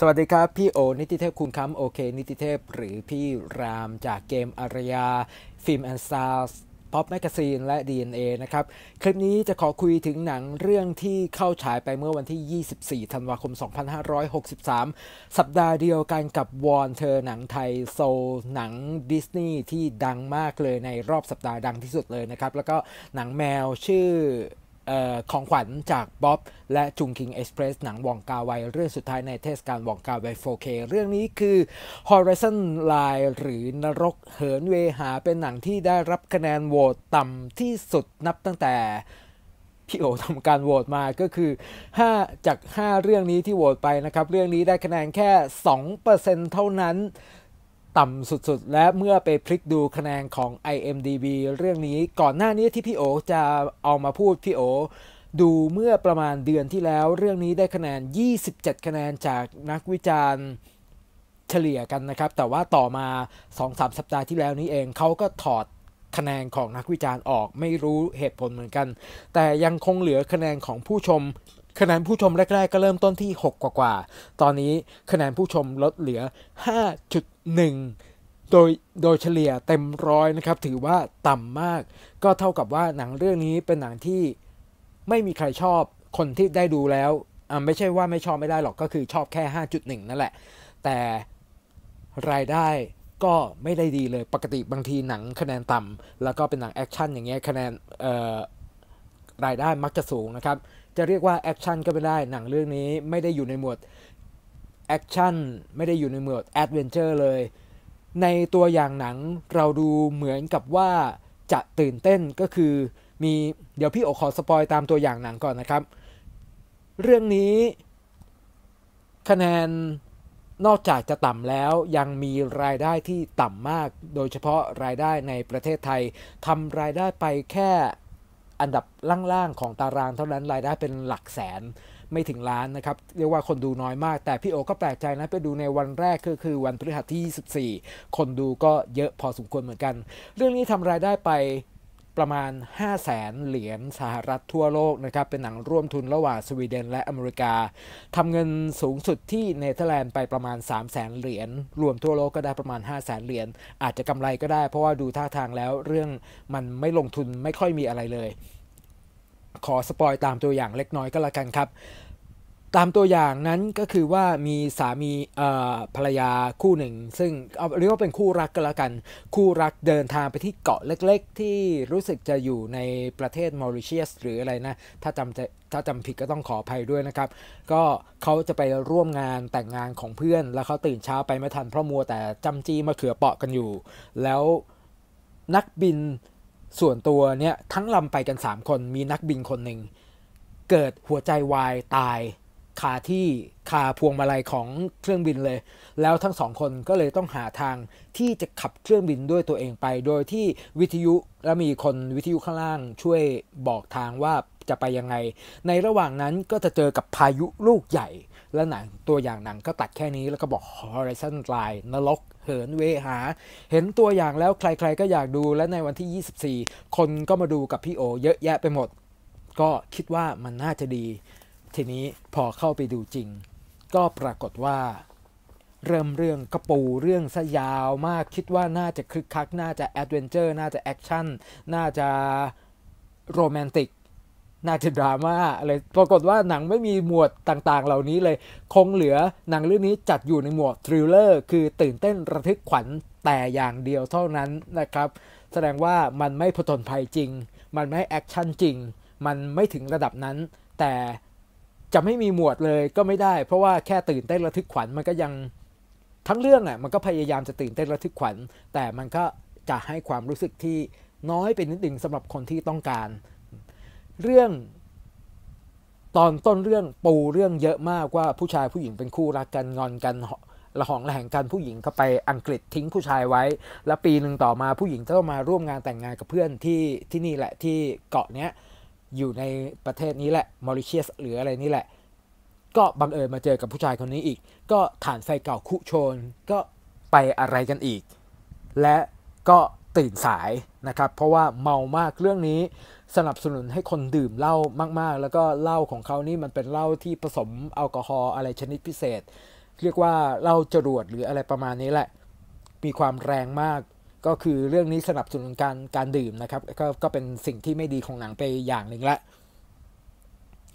สวัสดีครับ พี่โอ นิติเทพคุณคำโอเค นิติเทพ หรือพี่ราม จากเกมอารยาฟิล์มแอนด์ซาวส์พ็อปแมกกาซีนและ DNA นะครับ คลิปนี้จะขอคุยถึงหนังเรื่องที่เข้าฉายไปเมื่อวันที่ 24 ธันวาคม 2563 สัปดาห์เดียวกันกับวอนเธอหนังไทยโซหนังดิสนีย์ที่ดังมากเลยในรอบสัปดาห์ดังที่สุดเลยนะครับ แล้วก็หนังแมวชื่อของขวัญจากบ๊อบและจุงคิงเอ็กซ์เพรสหนังวองกาไว เรื่องสุดท้ายในเทศกาลวองกาไว 4K เรื่องนี้คือ Horizon Line หรือนรก เหินเวหาเป็นหนังที่ได้รับคะแนนโหวตต่ำที่สุดนับตั้งแต่ พี่โอทำการโหวตมาก็คือ5จาก 5 เรื่องนี้ที่โหวตไปนะครับ เรื่องนี้ได้คะแนนแค่ 2%เท่านั้นต่ำสุดๆ และเมื่อไปพลิกดูคะแนนของ IMDB เรื่องนี้ก่อนหน้านี้ที่พี่โอจะเอามาพูดพี่โอดูเมื่อประมาณเดือนที่แล้วเรื่องนี้ได้คะแนน27คะแนนจากนักวิจารณ์เฉลี่ยกันนะครับ แต่ว่าต่อมา 2-3 สัปดาห์ที่แล้วนี้เองเขาก็ถอดคะแนนของนักวิจารณ์ออก ไม่รู้เหตุผลเหมือนกัน แต่ยังคงเหลือคะแนนของผู้ชม คะแนนผู้ชมแรก ๆ ก็เริ่มต้นที่ 6 กว่าๆตอนนี้คะแนนผู้ชมลดเหลือ5หนึ่งโดย โดยเฉลี่ยเต็มร้อยนะครับถือว่าต่ำมากก็เท่ากับว่าหนังเรื่องนี้เป็นหนังที่ไม่มีใครชอบคนที่ได้ดูแล้วอ่าไม่ใช่ว่าไม่ชอบไม่ได้หรอกก็คือชอบแค่ 5.1 นั่นแหละ แต่รายได้ก็ไม่ได้ดีเลยปกติบางทีหนังคะแนนต่ำแล้วก็เป็นหนังแอคชั่นอย่างเงี้ยคะแนนรายได้มักจะสูงนะครับจะเรียกว่าแอคชั่นก็ไม่ได้ หนังเรื่องนี้ไม่ได้อยู่ในหมวดแอคชั่นไม่ได้อยู่ในหมวดแอดเวนเจอร์เลย ในตัวอย่างหนังเราดูเหมือนกับว่าจะตื่นเต้นก็คือมีเดี๋ยวพี่โอขอสปอยตามตัวอย่างหนังก่อนนะครับ เรื่องนี้ คะแนนนอกจากจะต่ำแล้วยังมีรายได้ที่ต่ำมาก โดยเฉพาะรายได้ในประเทศไทยทำรายได้ไปแค่อันดับล่างๆของตารางเท่านั้นรายได้เป็นหลักแสนไม่ถึงล้านนะครับเรียกว่าคนดูน้อยมาก แต่พี่โอก็แปลกใจนะ ไปดูในวันแรกก็คือวันพฤหัสที่ 24 คนดูก็เยอะพอสมควรเหมือนกัน เรื่องนี้ทำรายได้ไปประมาณ 5 0 0แสนเหรียญสหรัฐทั่วโลกนะครับเป็นหนังร่วมทุนระหว่างสวีเดนและอเมริกาทำเงินสูงสุดที่เนเธอร์แลนด์ไปประมาณ 3 0 0แสนเหรียญรวมทั่วโลกก็ได้ประมาณ 5 0 0แสนเหรียญอาจจะกำไรก็ได้ เพราะว่าดูท่าทางแล้วเรื่องมันไม่ลงทุนไม่ค่อยมีอะไรเลยขอสปอยตามตัวอย่างเล็กน้อยก็แล้วกันครับ ตามตัวอย่างนั้นก็คือว่ามีสามีภรรยาคู่หนึ่ง ซึ่งเอาเรียกว่าเป็นคู่รักก็แล้วกัน คู่รักเดินทางไปที่เกาะเล็กๆ ที่รู้สึกจะอยู่ในประเทศมอริเชียสหรืออะไรนะถ้าจำจะถ้าจำผิดก็ต้องขออภัยด้วยนะครับ ก็เขาจะไปร่วมงานแต่งงานของเพื่อนแล้วเขาตื่นเช้าไปไม่ทันเพราะมัวแต่จำจี้มาเขือเปาะกันอยู่ แล้วนักบินส่วนตัวเนี่ยทั้งลำไปกัน 3 คนมีนักบินคนหนึ่งเกิดหัวใจวายตายคาที่คาพวงมาลัยของเครื่องบินเลย แล้วทั้งสองคนก็เลยต้องหาทางที่จะขับเครื่องบินด้วยตัวเองไป โดยที่วิทยุและมีคนวิทยุข้างล่าง ช่วยบอกทางว่าจะไปยังไง ในระหว่างนั้นก็จะเจอกับพายุลูกใหญ่ และหนังตัวอย่างหนังก็ตัดแค่นี้แล้วก็บอก Horizon Line นรกเหินเวหา เห็นตัวอย่างแล้วใครๆก็อยากดูและในวันที่ 24 คนก็มาดูกับพี่โอเยอะแยะไปหมด ก็คิดว่ามันน่าจะดี ทีนี้พอเข้าไปดูจริงก็ปรากฏว่าเริ่มเรื่องกระปูเรื่องซะยาวมากคิดว่าน่าจะคลึกคัก น่าจะแอดเวนเจอร์ น่าจะแอคชั่น น่าจะโรแมนติกน่าจะดราม่าอะไร ปรากฏว่าหนังไม่มีหมวดต่างๆเหล่านี้เลย คงเหลือหนังเรื่องนี้จัดอยู่ในหมวดทริลเลอร์ คือตื่นเต้นระทึกขวัญ แต่อย่างเดียวเท่านั้นนะครับ แสดงว่ามันไม่ผจญภัยจริง มันไม่แอคชั่นจริง มันไม่ถึงระดับนั้น แต่จะไม่มีหมวดเลยก็ไม่ได้ เพราะว่าแค่ตื่นเต้นระทึกขวัญมันก็ยังทั้งเรื่องอ่ะมันก็พยายามจะตื่นเต้นระทึกขวัญ แต่มันก็จะให้ความรู้สึกที่น้อยไปนิดหนึ่งสำหรับคนที่ต้องการเรื่องตอนต้นเรื่องปูเรื่องเยอะมากว่าผู้ชายผู้หญิงเป็นคู่รักกันงอนกันละหองละแหงกันผู้หญิงก็ไปอังกฤษทิ้งผู้ชายไว้ แล้วปีหนึ่งต่อมาผู้หญิงก็มาร่วมงานแต่งงานกับเพื่อนที่ที่นี่แหละที่เกาะเนี้ยอยู่ในประเทศนี้แหละมอริเชียสหรืออะไรนี่แหละ ก็บังเอิญมาเจอกับผู้ชายคนนี้อีก ก็ฐานไฟเก่าคุโชน ก็ไปอะไรกันอีก และก็ตื่นสายนะครับ เพราะว่าเมามากเรื่องนี้สนับสนุนให้คนดื่มเหล้ามากๆ แล้วก็เหล้าของเขานี่มันเป็นเหล้าที่ผสมแอลกอฮอล์อะไรชนิดพิเศษ เรียกว่าเหล้าจรวดหรืออะไรประมาณนี้แหละ มีความแรงมาก ก็คือเรื่องนี้สนับสนุนการการดื่มนะครับกก็เป็นสิ่งที่ไม่ดีของหนังไปอย่างหนึ่งละ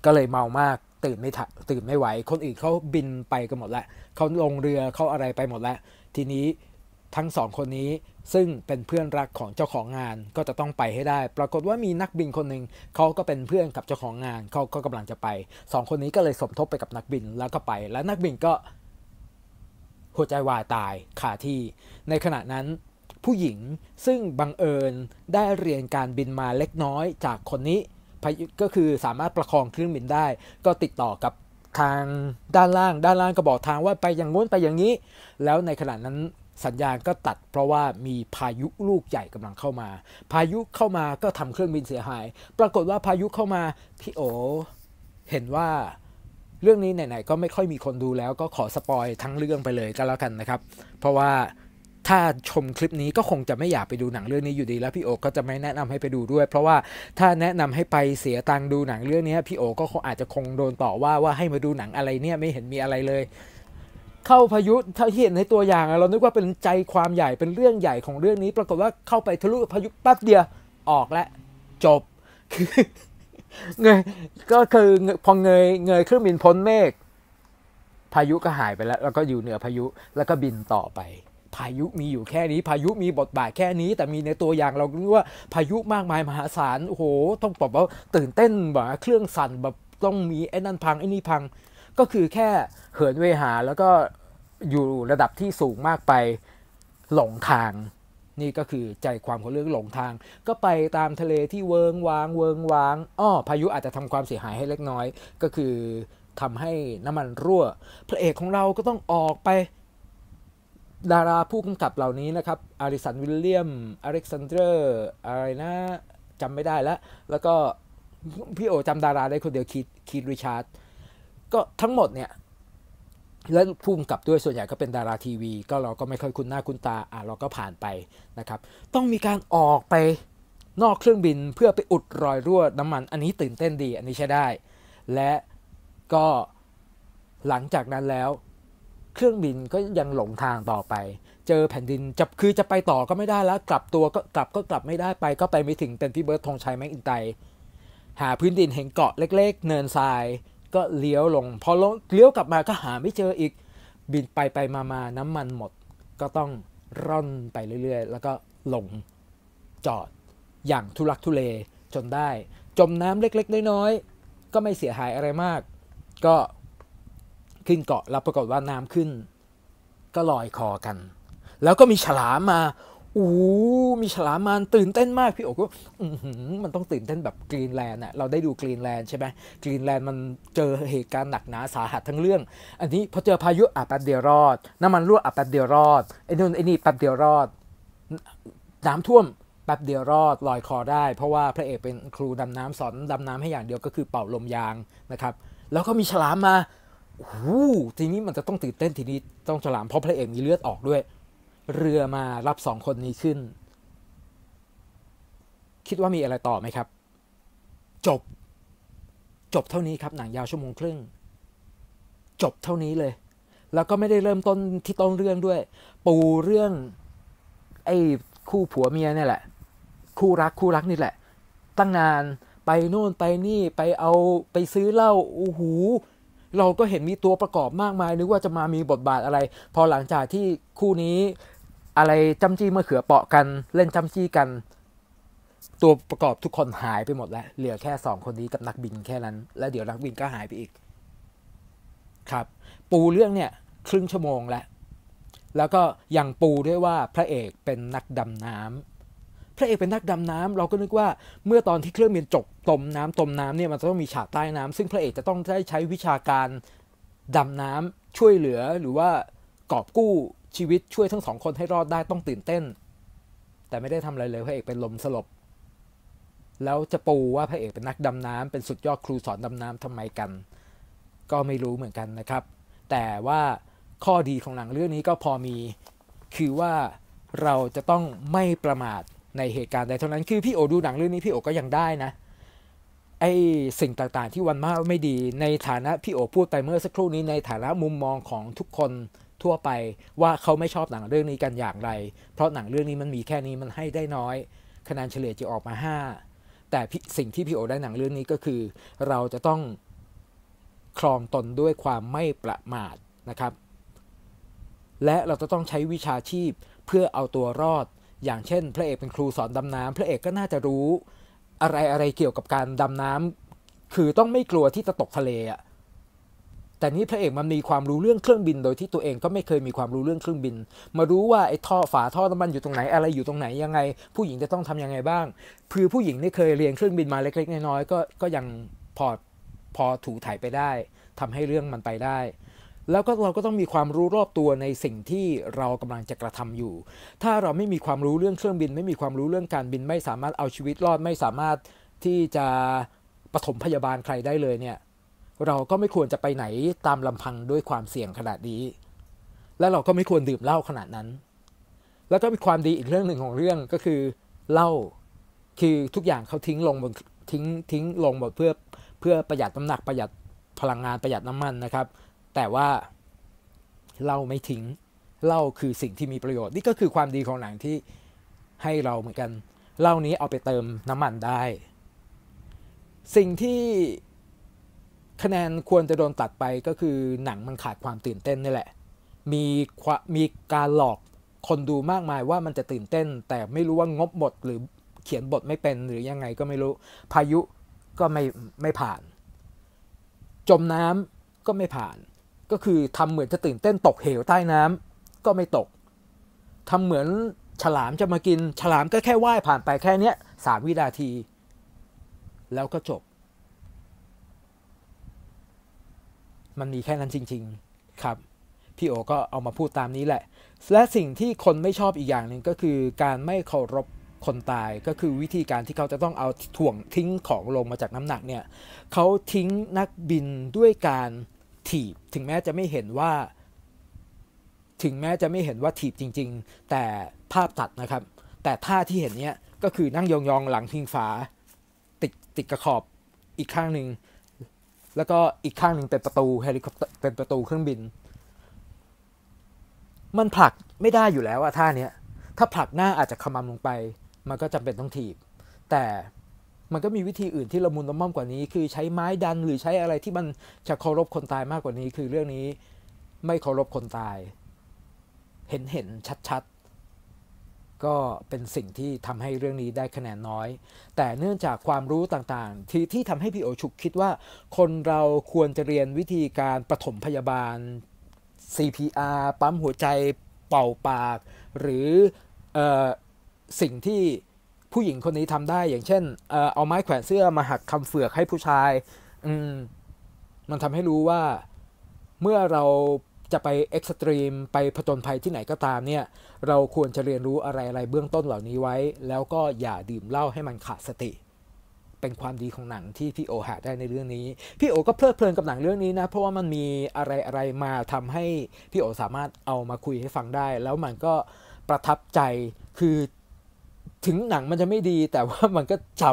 ก็เลยเมามาก ตื่นไม่ถตื่นไม่ไหว คนอื่นเขาบินไปกันหมดละ เขาลงเรือเขาอะไรไปหมดละ ทีนี้ทั้งสองคนนี้ซึ่งเป็นเพื่อนรักของเจ้าของงานก็จะต้องไปให้ได้ ปรากฏว่ามีนักบินคนหนึ่งเขาก็เป็นเพื่อนกับเจ้าของงาน เขาก็กำลังจะไปสองคนนี้ก็เลยสมทบไปกับนักบินแล้วก็ไปและนักบินก็ หัวใจวายตายขาที่ ในขณะนั้นผู้หญิงซึ่งบังเอิญได้เรียนการบินมาเล็กน้อยจากคนนี้ก็คือสามารถประคองเครื่องบินได้ ก็ติดต่อกับทางด้านล่าง ด้านล่างก็บอกทางว่าไปอย่างงู้นไปอย่างนี้ แล้วในขณะนั้นสัญญาณก็ตัดเพราะว่ามีพายุลูกใหญ่กำลังเข้ามา พายุเข้ามาก็ทำเครื่องบินเสียหาย ปรากฏว่าพายุเข้ามาพี่โอเห็นว่าเรื่องนี้ไหนๆก็ไม่ค่อยมีคนดูแล้ว ก็ขอสปอยทั้งเรื่องไปเลยก็แล้วกันนะครับ เพราะว่าถ้าชมคลิปนี้ก็คงจะไม่อยากไปดูหนังเรื่องนี้อยู่ดีแล้วพี่โอก็จะไม่แนะนำให้ไปดูด้วยเพราะว่าถ้าแนะนำให้ไปเสียตังค์ดูหนังเรื่องนี้พี่โอก็คงอาจจะคงโดนต่อว่าว่าให้มาดูหนังอะไรเนี่ยไม่เห็นมีอะไรเลยเข้าพายุถ้าเห็นในตัวอย่างเรานึกว่าเป็นใจความใหญ่เป็นเรื่องใหญ่ของเรื่องนี้ ปรากฏว่าเข้าไปทะลุพายุปั๊บเดียวออกและจบคือเงยก็คือพอเงยเงยเครื่องบินพ้นเมฆพายุก็หายไปแล้วแล้วก็อยู่เหนือพายุแล้วก็บินต่อไป พายุมีอยู่แค่นี้ พายุมีบทบาทแค่นี้ แต่มีในตัวอย่างเรารู้ว่า พายุมากมายมหาศาลโอ้โห ต้องบอกว่า ตื่นเต้นแบบเครื่องสั่นแบบต้องมีไอ้นั่นพังไอ้นี่พังก็คือแค่เหินเวหาแล้วก็อยู่ระดับที่สูงมากไปหลงทาง นี่ก็คือใจความของเรื่องหลงทาง ก็ไปตามทะเลที่เวิง วางเวิงวาง อ้อพายุอาจจะทำความเสียหายให้เล็กน้อย ก็คือทำให้น้ำมันรั่ว พระเอกของเราก็ต้องออกไปดาราผู้กำกับเหล่านี้นะครับ อาริสันวิลเลียมอเล็กซานเดอร์ อะไรนะจำไม่ได้แล้ว แล้วก็พี่โอจำดาราได้คนเดียวคิดคิดริชาร์ดก็ทั้งหมดเนี่ยและภูมิกับด้วยส่วนใหญ่ก็เป็นดาราทีวี ก็เราก็ไม่ค่อยคุ้นหน้าคุ้นตาอ่ะเราก็ผ่านไปนะครับ ต้องมีการออกไปนอกเครื่องบินเพื่อไปอุดรอยรั่วน้ำมันอันนี้ตื่นเต้นดี อันนี้ใช้ได้ และก็หลังจากนั้นแล้ว เครื่องบินก็ยังหลงทางต่อไป เจอแผ่นดินจะคือจะไปต่อก็ไม่ได้แล้ว กลับตัวก็กลับก็กลับไม่ได้ไป ก็ไปไม่ถึงเป็นพี่เบิร์ดธงชัยแม็กอินไตหาพื้นดินเห็นเกาะเล็ก ๆ เนินทรายก็เลี้ยวลงพอเลี้ยวกลับมาก็หาไม่เจออีก บินไปไปมามาน้ำมันหมด ก็ต้องร่อนไปเรื่อยๆ แล้วก็ลงจอดอย่างทุลักทุเลจนได้ จมน้ำเล็ก ๆน้อยๆก็ไม่เสียหายอะไรมาก ก็ขึ้นเกาะแล้วปรากฏว่าน้ำขึ้น ก็ลอยคอกัน แล้วก็มีฉลามมาโอ้ มีฉลามมันตื่นเต้นมากพี่โอ๋ก็มันต้องตื่นเต้นแบบกรีนแลนด์อะเราได้ดูกรีนแลนด์ใช่ไหมกรีนแลนด์มันเจอเหตุการณ์หนักหนาสาหัสทั้งเรื่อง อันนี้พอเจอพายุอ่ะแป๊บเดียวรอดน้ำมันรั่วอ่ะแป๊บเดียวรอดไอ้นู่นไอ้นี่แป๊บเดียวรอดน้ำท่วมแป๊บเดียวรอดลอยคอได้ เพราะว่าพระเอกเป็นครูดำน้ำสอนดำน้ำให้อย่างเดียวก็คือเป่าลมยางนะครับ แล้วก็มีฉลามมาโอ้ทีนี้มันจะต้องตื่นเต้นทีนี้ต้องฉลามเพราะพระเอกมีเลือดออกด้วยเรือมารับสองคนนี้ขึ้น คิดว่ามีอะไรต่อไหมครับ จบ จบเท่านี้ครับ หนังยาวชั่วโมง ครึ่ง จบเท่านี้เลย แล้วก็ไม่ได้เริ่มต้นที่ต้นเรื่องด้วย ปูเรื่อง ไอ้คู่ผัวเมียเนี่ยแหละ คู่รัก คู่รักนี่แหละ ตั้ง นาน ไปโน่นไปนี่ไปเอาไปซื้อเหล้าโอ้โหเราก็เห็นมีตัวประกอบมากมาย นึกว่าจะมามีบทบาทอะไร พอหลังจากที่คู่นี้อะไรจำจี้มะเขือเปาะกันเล่นจำจี้กัน ตัวประกอบทุกคนหายไปหมดแล้วเหลือแค่สองคนนี้กับนักบินแค่นั้นแล้วเดี๋ยวนักบินก็หายไปอีกครับ ปูเรื่องเนี่ยครึ่งชั่วโมงแล้ว แล้วก็ยังปูด้วยว่าพระเอกเป็นนักดำน้ำ พระเอกเป็นนักดำน้ำ เราก็นึกว่า เมื่อตอนที่เครื่องบินจบตมน้ำตมน้ำเนี่ยมันจะต้องมีฉากใต้น้ำ ซึ่งพระเอกจะต้องได้ใช้วิชาการดำน้ำช่วยเหลือหรือว่ากอบกู้ชีวิตช่วยทั้งสองคนให้รอดได้ต้องตื่นเต้น แต่ไม่ได้ทำอะไรเลยพระเอกเป็นลมสลบแล้วจะปูว่าพระเอกเป็นนักดำน้ำเป็นสุดยอดครูสอนดำน้ำทำไมกัน ก็ไม่รู้เหมือนกันนะครับ แต่ว่าข้อดีของหนังเรื่องนี้ก็พอมีคือว่าเราจะต้องไม่ประมาทในเหตุการณ์ใดเท่านั้นคือพี่โอดูหนังเรื่องนี้พี่โอก็ยังได้นะ ไอสิ่งต่างๆที่วันมาไม่ดีในฐานะพี่โอ พูดไปเมื่อสักครู่นี้ในฐานะมุมมองของทุกคนทั่วไปว่าเขาไม่ชอบหนังเรื่องนี้กันอย่างไร เพราะหนังเรื่องนี้มันมีแค่นี้มันให้ได้น้อยคะแนนเฉลี่ยจะออกมา 5 แต่สิ่งที่พี่โอได้หนังเรื่องนี้ก็คือเราจะต้องคลองตนด้วยความไม่ประมาทนะครับ และเราจะต้องใช้วิชาชีพเพื่อเอาตัวรอด อย่างเช่นพระเอกเป็นครูสอนดำน้ำพระเอกก็น่าจะรู้อะไรอะไรเกี่ยวกับการดำน้ำคือต้องไม่กลัวที่จะตกทะเลอะแต่นี้พระเอกมันมีความรู้เรื่องเครื่องบินโดยที่ตัวเองก็ไม่เคยมีความรู้เรื่องเครื่องบิน มารู้ว่าไอ้ท่อ ฝาท่อน้ำมันอยู่ตรงไหนอะไรอยู่ตรงไหนยังไง ผู้หญิงจะต้องทํำยังไงบ้าง คือผู้หญิงนี่เคยเรียนเครื่องบินมาเล็กๆน้อยๆก็ก็ยังพอพอถูถ่ายไปได้ ทำให้เรื่องมันไปได้ แล้วก็เราก็ต้องมีความรู้รอบตัวในสิ่งที่เรากำลังจะกระทำอยู่ ถ้าเราไม่มีความรู้เรื่องเครื่องบิน ไม่มีความรู้เรื่องการบินไม่สามารถเอาชีวิตรอด ไม่สามารถที่จะปฐมพยาบาลใครได้เลยเนี่ยเราก็ไม่ควรจะไปไหนตามลำพังด้วยความเสี่ยงขนาดนี้ และเราก็ไม่ควรดื่มเหล้าขนาดนั้น แล้วก็มีความดีอีกเรื่องหนึ่งของเรื่องก็คือเหล้า คือทุกอย่างเขาทิ้งลงบนทิ้งทิ้งลงหมดเพื่อเพื่อประหยัดน้ำหนักประหยัดพลังงานประหยัดน้ำมันนะครับ แต่ว่าเหล้าไม่ทิ้งเหล้าคือสิ่งที่มีประโยชน์นี่ก็คือความดีของหนังที่ให้เราเหมือนกันเหล้านี้เอาไปเติมน้ำมันได้ สิ่งที่คะแนนควรจะโดนตัดไปก็คือหนังมันขาดความตื่นเต้นนี่แหละมีมีการหลอกคนดูมากมายว่ามันจะตื่นเต้นแต่ไม่รู้ว่างบหมด หรือเขียนบทไม่เป็นหรือยังไงก็ไม่รู้ พายุก็ไม่ไม่ผ่าน จมน้ำก็ไม่ผ่าน ก็คือทำเหมือนจะตื่นเต้นตกเหวใต้น้ำก็ไม่ตก ทำเหมือนฉลามจะมากินฉลามก็แค่ว่ายผ่านไปแค่เนี้ยสามวินาทีแล้วก็จบมันมีแค่นั้นจริง ๆ ครับ พี่โอก็เอามาพูดตามนี้แหละ และสิ่งที่คนไม่ชอบอีกอย่างหนึ่งก็คือการไม่เคารพคนตาย ก็คือวิธีการที่เขาจะต้องเอาถ่วงทิ้งของลงมาจากน้ำหนักเนี่ย เขาทิ้งนักบินด้วยการถีบ ถึงแม้จะไม่เห็นว่า ถึงแม้จะไม่เห็นว่าถีบจริงๆ แต่ภาพตัดนะครับ แต่ท่าที่เห็นเนี่ยก็คือนั่งยองๆ หลังพิงฝาติดติดกระขอบอีกข้างหนึ่งแล้วก็อีกข้างหนึ่งเป็นประตูเฮลิคอปเตอร์เป็นประตูเครื่องบิน มันผลักไม่ได้อยู่แล้วอะท่าเนี้ยถ้าผลักหน้าอาจจะขมำลงไป มันก็จำเป็นต้องถีบ แต่มันก็มีวิธีอื่นที่ละมุนละม่อมกว่านี้ คือใช้ไม้ดันหรือใช้อะไรที่มันจะเคารพคนตายมากกว่านี้ คือเรื่องนี้ไม่เคารพคนตาย เห็นเห็นชัดๆก็เป็นสิ่งที่ทำให้เรื่องนี้ได้คะแนนน้อย แต่เนื่องจากความรู้ต่างๆ ที่ที่ทำให้พี่โอชุกคิดว่า คนเราควรจะเรียนวิธีการปฐมพยาบาล CPR ปั๊มหัวใจเป่าปาก หรืออสิ่งที่ผู้หญิงคนนี้ทำได้ อย่างเช่นเอาไม้แขวนเสื้อมาหักคำเฟือกให้ผู้ชายมมันทำให้รู้ว่าเมื่อเราจะไปเอ็กซ์ตรีม ไปผจญภัยที่ไหนก็ตามเนี่ย เราควรจะเรียนรู้อะไรอะไรเบื้องต้นเหล่านี้ไว้ แล้วก็อย่าดื่มเหล้าให้มันขาดสติ เป็นความดีของหนังที่พี่โอหาได้ในเรื่องนี้ พี่โอ ก็เพลิดเพลินกับหนังเรื่องนี้นะ เพราะว่ามันมีอะไรอะไรมาทำให้พี่โอสามารถเอามาคุยให้ฟังได้ แล้วมันก็ประทับใจคือถึงหนังมันจะไม่ดี แต่ว่ามันก็จ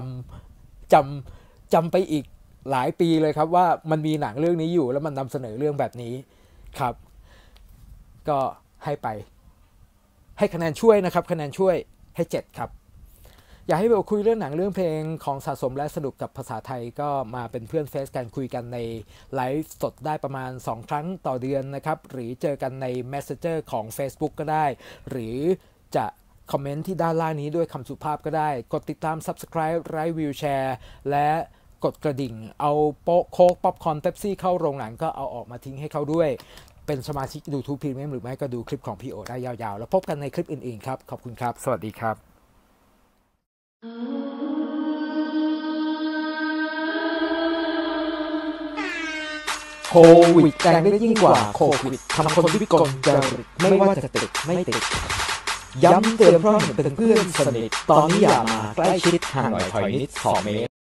ำจำจำไปอีกหลายปีเลยครับ ว่ามันมีหนังเรื่องนี้อยู่แล้วมันนำเสนอเรื่องแบบนี้ครับก็ให้ไป ให้คะแนนช่วยนะครับคะแนนช่วยให้7ครับ อยากให้เบลคุยเรื่องหนังเรื่องเพลงของสะสมและสนุกกับภาษาไทยก็มาเป็นเพื่อนเฟซกันคุยกันในไลฟ์สดได้ประมาณ 2 ครั้งต่อเดือนนะครับ หรือเจอกันใน Messenger ของ Facebook ก็ได้ หรือจะคอมเมนต์ที่ด้านล่างนี้ด้วยคำสุภาพก็ได้ กดติดตาม Subscribe ไลค์วิวแชร์และกดกระดิ่ง เอาโป๊ะโคกป๊อปคอนเป๊ปซี่เข้าโรงหนังก็เอาออกมาทิ้งให้เขาด้วยเป็นสมาชิกดูทูพีเมียมหรือไม่ก็ดูคลิปของพี่โอได้ยาวๆ แล้วพบกันในคลิปอื่นๆครับ ขอบคุณครับ สวัสดีครับโควิดแรงได้ยิ่งกว่าโควิดทำคนทวิกลจริตไม่ว่าจะติดไม่ติดย้ำเตือนเพราะเห็นเป็นเพื่อนสนิทตอนนี้อย่ามาใกล้ชิดห่างหน่อยถอยนิดงเมตร